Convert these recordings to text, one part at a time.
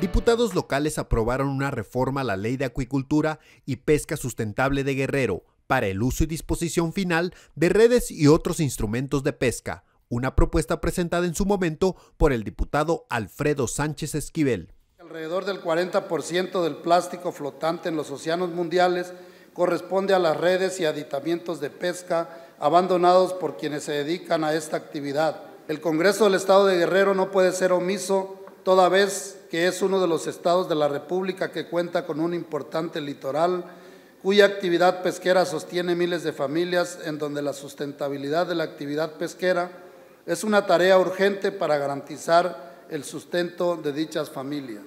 Diputados locales aprobaron una reforma a la Ley de Acuicultura y Pesca Sustentable de Guerrero para el uso y disposición final de redes y otros instrumentos de pesca, una propuesta presentada en su momento por el diputado Alfredo Sánchez Esquivel. Alrededor del 40% del plástico flotante en los océanos mundiales corresponde a las redes y aditamientos de pesca abandonados por quienes se dedican a esta actividad. El Congreso del Estado de Guerrero no puede ser omiso toda vez que es uno de los estados de la República que cuenta con un importante litoral, cuya actividad pesquera sostiene miles de familias, en donde la sustentabilidad de la actividad pesquera es una tarea urgente para garantizar el sustento de dichas familias.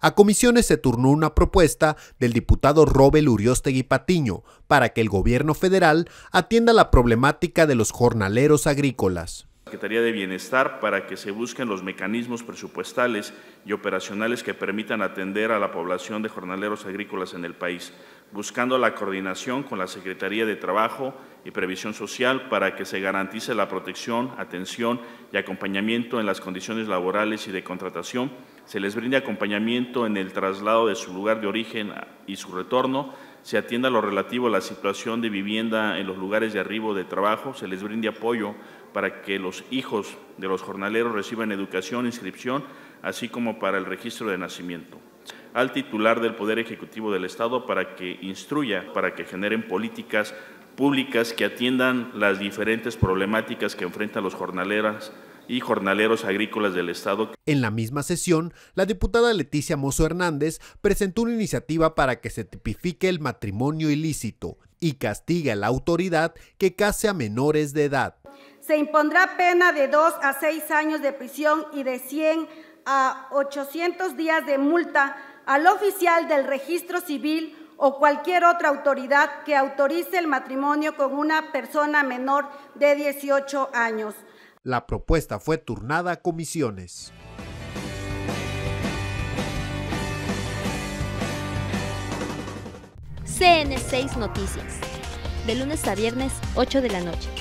A comisiones se turnó una propuesta del diputado Robel Uriostegui Patiño para que el gobierno federal atienda la problemática de los jornaleros agrícolas. Secretaría de Bienestar para que se busquen los mecanismos presupuestales y operacionales que permitan atender a la población de jornaleros agrícolas en el país, buscando la coordinación con la Secretaría de Trabajo y Previsión Social para que se garantice la protección, atención y acompañamiento en las condiciones laborales y de contratación, se les brinde acompañamiento en el traslado de su lugar de origen y su retorno, se atienda lo relativo a la situación de vivienda en los lugares de arribo de trabajo, se les brinde apoyo para que los hijos de los jornaleros reciban educación, inscripción, así como para el registro de nacimiento. Al titular del Poder Ejecutivo del Estado para que instruya, para que generen políticas públicas que atiendan las diferentes problemáticas que enfrentan los jornaleras y jornaleros agrícolas del Estado. En la misma sesión, la diputada Leticia Mozo Hernández presentó una iniciativa para que se tipifique el matrimonio ilícito y castigue a la autoridad que case a menores de edad. Se impondrá pena de 2 a 6 años de prisión y de 100 a 800 días de multa al oficial del registro civil o cualquier otra autoridad que autorice el matrimonio con una persona menor de 18 años. La propuesta fue turnada a comisiones. CN6 Noticias, de lunes a viernes, 8 de la noche.